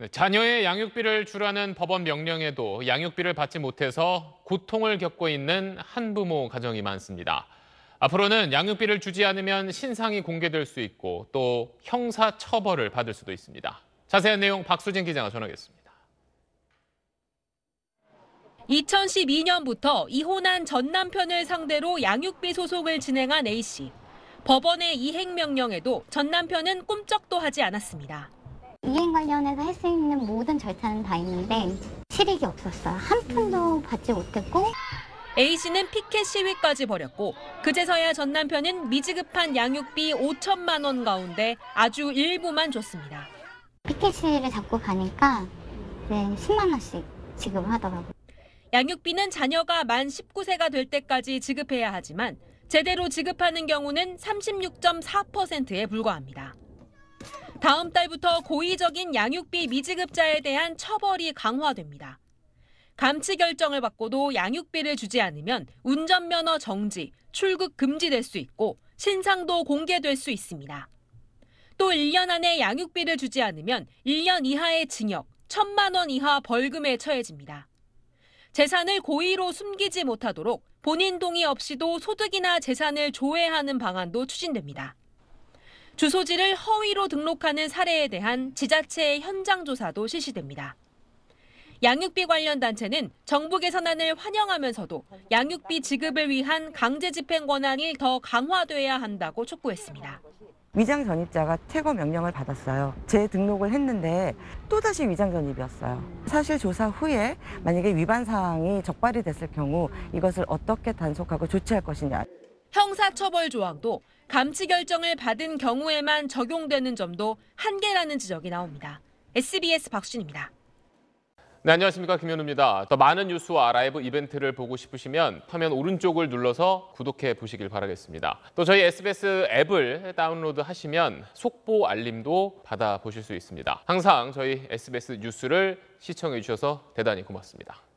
네, 자녀의 양육비를 주라는 법원 명령에도 양육비를 받지 못해서 고통을 겪고 있는 한부모 가정이 많습니다. 앞으로는 양육비를 주지 않으면 신상이 공개될 수 있고 또 형사 처벌을 받을 수도 있습니다. 자세한 내용 박수진 기자가 전하겠습니다. 2012년부터 이혼한 전 남편을 상대로 양육비 소송을 진행한 A씨. 법원의 이행명령에도 전 남편은 꼼짝도 하지 않았습니다. 이행 관련해서 할 수 있는 모든 절차는 다 있는데 실익이 없었어요. 한 푼도 받지 못했고 A씨는 피켓 시위까지 벌였고 그제서야 전 남편은 미지급한 양육비 5천만 원 가운데 아주 일부만 줬습니다. 피켓 시위를 잡고 가니까 이 10만 원씩 지급하더라고요. 양육비는 자녀가 만 19세가 될 때까지 지급해야 하지만 제대로 지급하는 경우는 36.4%에 불과합니다. 다음 달부터 고의적인 양육비 미지급자에 대한 처벌이 강화됩니다. 감치 결정을 받고도 양육비를 주지 않으면 운전면허 정지, 출국 금지될 수 있고 신상도 공개될 수 있습니다. 또 1년 안에 양육비를 주지 않으면 1년 이하의 징역, 1천만 원 이하 벌금에 처해집니다. 재산을 고의로 숨기지 못하도록 본인 동의 없이도 소득이나 재산을 조회하는 방안도 추진됩니다. 주소지를 허위로 등록하는 사례에 대한 지자체의 현장 조사도 실시됩니다. 양육비 관련 단체는 정부 개선안을 환영하면서도 양육비 지급을 위한 강제 집행 권한이 더 강화돼야 한다고 촉구했습니다. 위장 전입자가 퇴거 명령을 받았어요. 재등록을 했는데 또다시 위장 전입이었어요. 사실 조사 후에 만약에 위반 사항이 적발이 됐을 경우 이것을 어떻게 단속하고 조치할 것이냐. 형사처벌 조항도 감치 결정을 받은 경우에만 적용되는 점도 한계라는 지적이 나옵니다. SBS 박순입니다. 네, 안녕하십니까 김현우입니다. 더 많은 뉴스와 라이브 이벤트를 보고 싶으시면 화면 오른쪽을 눌러서 구독해 보시길 바라겠습니다. 또 저희 SBS 앱을 다운로드 하시면 속보 알림도 받아 보실 수 있습니다. 항상 저희 SBS 뉴스를 시청해 주셔서 대단히 고맙습니다.